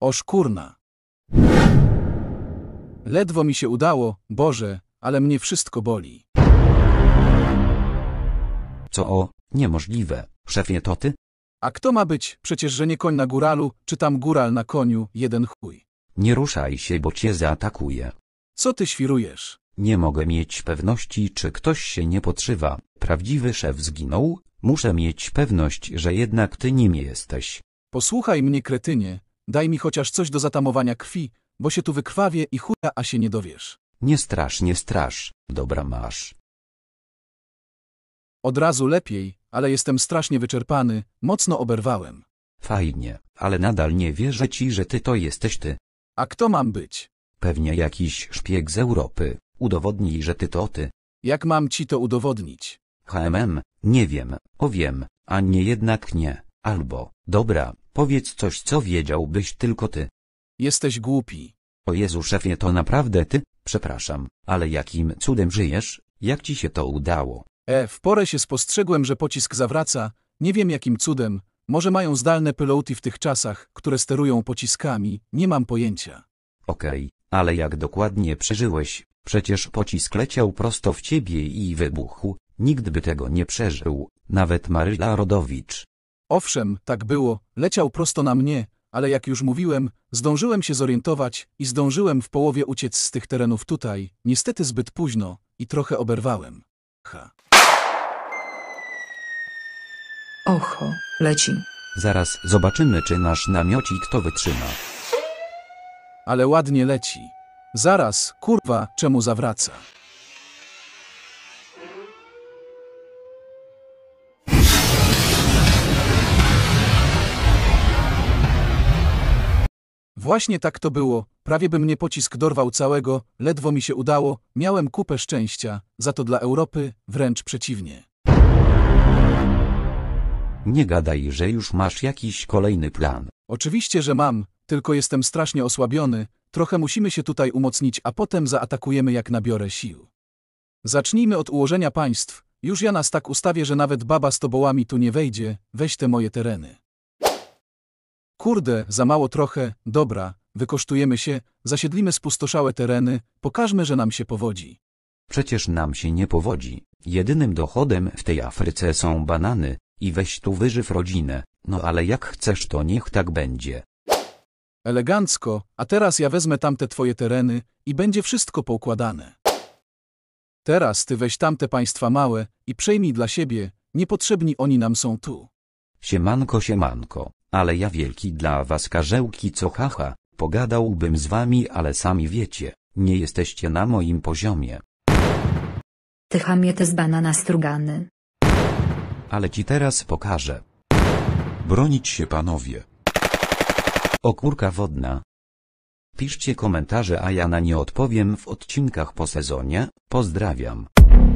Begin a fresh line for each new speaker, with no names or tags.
Oszkurna. Ledwo mi się udało, Boże, ale mnie wszystko boli. Co o, niemożliwe,
szefie to ty?
A kto ma być, przecież że nie koń na góralu, czy tam góral na koniu, jeden chuj.
Nie ruszaj się, bo cię zaatakuje.
Co ty świrujesz?
Nie mogę mieć pewności, czy ktoś się nie podszywa. Prawdziwy szef zginął, muszę mieć pewność, że jednak ty nim jesteś.
Posłuchaj mnie, kretynie, Daj mi chociaż coś do zatamowania krwi, bo się tu wykrwawię i chuja, a się nie dowiesz.
Nie strasz, nie strasz. Dobra masz.
Od razu lepiej, ale jestem strasznie wyczerpany, mocno oberwałem.
Fajnie, ale nadal nie wierzę ci, że ty to jesteś ty.
A kto mam być?
Pewnie jakiś szpieg z Europy. Udowodnij, że ty to ty. Jak mam ci to
udowodnić?
HMM, nie wiem, o wiem, a nie jednak nie, albo, dobra, Powiedz coś, co wiedziałbyś tylko ty. Jesteś głupi. O Jezu szefie to naprawdę ty? Przepraszam, ale jakim cudem żyjesz? Jak ci się to udało?
E, w porę się spostrzegłem, że pocisk zawraca, nie wiem jakim cudem, może mają zdalne piloty w tych czasach, które sterują pociskami, nie mam pojęcia.
Okej, okay, ale jak dokładnie przeżyłeś? Przecież pocisk leciał prosto w ciebie i wybuchł, nikt by tego nie przeżył, nawet Maryla Rodowicz.
Owszem, tak było, leciał prosto na mnie, ale jak już mówiłem, zdążyłem się zorientować i zdążyłem w połowie uciec z tych terenów tutaj, niestety zbyt późno i trochę oberwałem. Ha. Oho, leci.
Zaraz zobaczymy, czy nasz namiocik to
wytrzyma. Ale ładnie leci. Zaraz, kurwa, czemu zawraca? Właśnie tak to było, prawie by mnie pocisk dorwał całego, ledwo mi się udało, miałem kupę szczęścia, za to dla Europy wręcz przeciwnie.
Nie gadaj, że już masz jakiś kolejny plan.
Oczywiście, że mam, tylko jestem strasznie osłabiony, trochę musimy się tutaj umocnić, a potem zaatakujemy jak nabiorę sił. Zacznijmy od ułożenia państw, już ja nas tak ustawię, że nawet baba z tobołami tu nie wejdzie, weź te moje tereny. Kurde, za mało trochę, dobra, wykosztujemy się, zasiedlimy spustoszałe tereny, pokażmy, że nam się powodzi.
Przecież nam się nie powodzi. Jedynym dochodem w tej Afryce są banany, i weź tu wyżyw rodzinę, no ale jak chcesz to niech tak będzie.
Elegancko, a teraz ja wezmę tamte twoje tereny i będzie wszystko poukładane. Teraz ty weź tamte państwa małe i przejmij dla siebie, niepotrzebni oni nam są tu.
Siemanko, siemanko ale ja wielki dla was karzełki co haha, pogadałbym z wami ale sami wiecie, nie jesteście na moim poziomie.
Ty chamie te z banana strugany.
Ale ci teraz pokażę. Bronić się panowie. Okórka wodna. Piszcie komentarze a ja na nie odpowiem w odcinkach po sezonie, pozdrawiam.